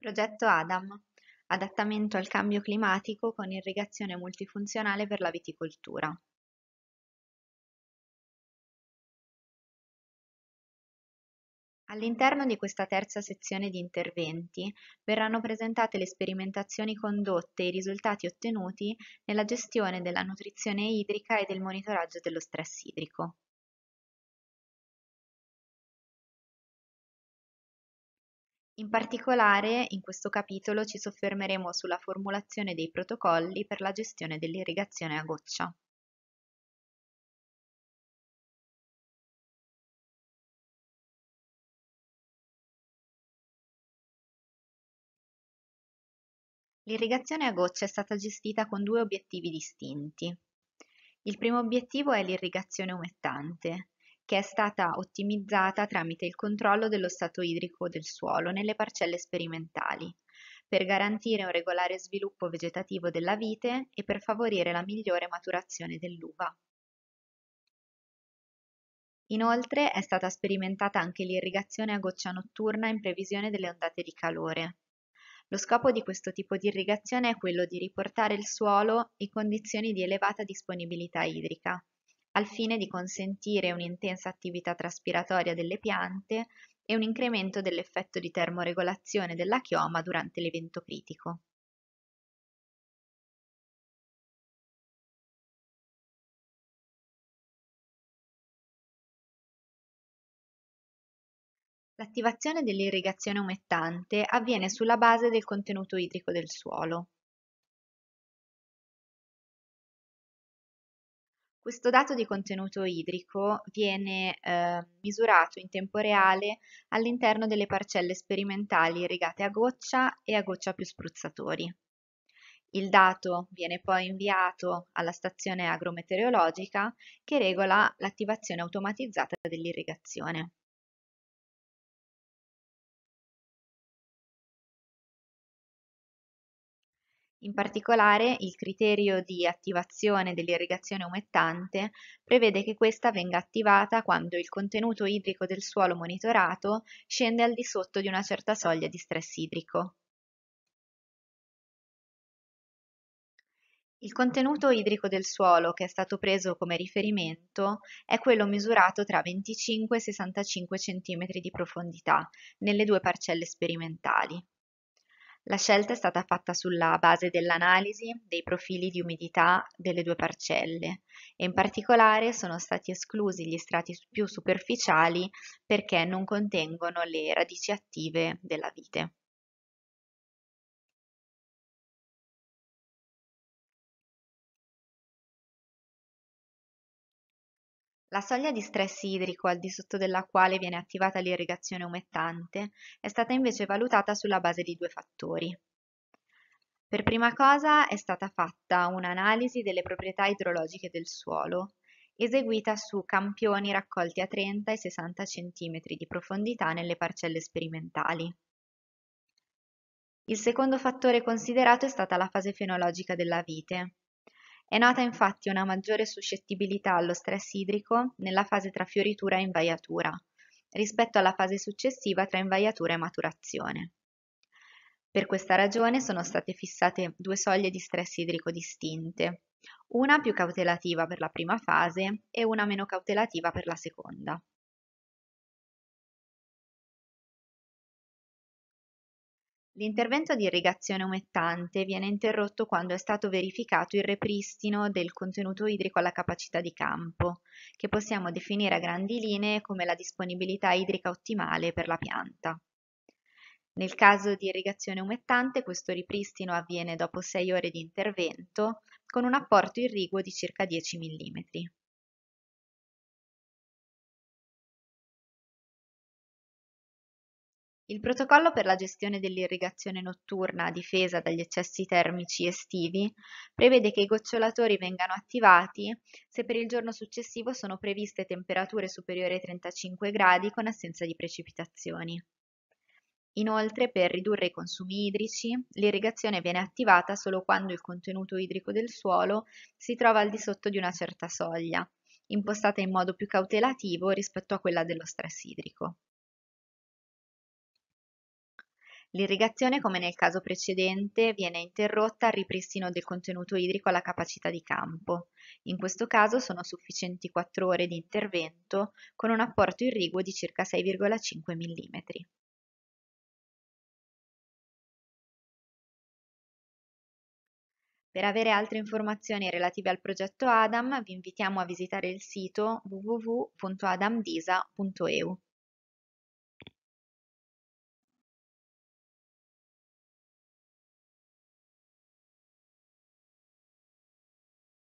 Progetto Adam: adattamento al cambio climatico con irrigazione multifunzionale per la viticoltura. All'interno di questa terza sezione di interventi verranno presentate le sperimentazioni condotte e i risultati ottenuti nella gestione della nutrizione idrica e del monitoraggio dello stress idrico. In particolare, in questo capitolo ci soffermeremo sulla formulazione dei protocolli per la gestione dell'irrigazione a goccia. L'irrigazione a goccia è stata gestita con due obiettivi distinti. Il primo obiettivo è l'irrigazione umettante, che è stata ottimizzata tramite il controllo dello stato idrico del suolo nelle parcelle sperimentali, per garantire un regolare sviluppo vegetativo della vite e per favorire la migliore maturazione dell'uva. Inoltre è stata sperimentata anche l'irrigazione a goccia notturna in previsione delle ondate di calore. Lo scopo di questo tipo di irrigazione è quello di riportare il suolo in condizioni di elevata disponibilità idrica, al fine di consentire un'intensa attività traspiratoria delle piante e un incremento dell'effetto di termoregolazione della chioma durante l'evento critico. L'attivazione dell'irrigazione umettante avviene sulla base del contenuto idrico del suolo. Questo dato di contenuto idrico viene eh, misurato in tempo reale all'interno delle parcelle sperimentali irrigate a goccia e a goccia più spruzzatori. Il dato viene poi inviato alla stazione agrometeorologica che regola l'attivazione automatizzata dell'irrigazione. In particolare il criterio di attivazione dell'irrigazione umettante prevede che questa venga attivata quando il contenuto idrico del suolo monitorato scende al di sotto di una certa soglia di stress idrico. Il contenuto idrico del suolo che è stato preso come riferimento è quello misurato tra 25 e 65 cm di profondità nelle due parcelle sperimentali. La scelta è stata fatta sulla base dell'analisi dei profili di umidità delle due parcelle e in particolare sono stati esclusi gli strati più superficiali perché non contengono le radici attive della vite. La soglia di stress idrico al di sotto della quale viene attivata l'irrigazione umettante è stata invece valutata sulla base di due fattori. Per prima cosa è stata fatta un'analisi delle proprietà idrologiche del suolo, eseguita su campioni raccolti a 30 e 60 cm di profondità nelle parcelle sperimentali. Il secondo fattore considerato è stata la fase fenologica della vite, è nota infatti una maggiore suscettibilità allo stress idrico nella fase tra fioritura e invaiatura, rispetto alla fase successiva tra invaiatura e maturazione. Per questa ragione sono state fissate due soglie di stress idrico distinte, una più cautelativa per la prima fase e una meno cautelativa per la seconda. L'intervento di irrigazione umettante viene interrotto quando è stato verificato il ripristino del contenuto idrico alla capacità di campo, che possiamo definire a grandi linee come la disponibilità idrica ottimale per la pianta. Nel caso di irrigazione umettante questo ripristino avviene dopo 6 ore di intervento con un apporto irriguo di circa 10 mm. Il protocollo per la gestione dell'irrigazione notturna difesa dagli eccessi termici estivi prevede che i gocciolatori vengano attivati se per il giorno successivo sono previste temperature superiori ai 35 gradi con assenza di precipitazioni. Inoltre, per ridurre i consumi idrici, l'irrigazione viene attivata solo quando il contenuto idrico del suolo si trova al di sotto di una certa soglia, impostata in modo più cautelativo rispetto a quella dello stress idrico. L'irrigazione, come nel caso precedente, viene interrotta al ripristino del contenuto idrico alla capacità di campo. In questo caso sono sufficienti 4 ore di intervento con un apporto irriguo di circa 6,5 mm. Per avere altre informazioni relative al progetto ADAM vi invitiamo a visitare il sito www.adamdisa.eu.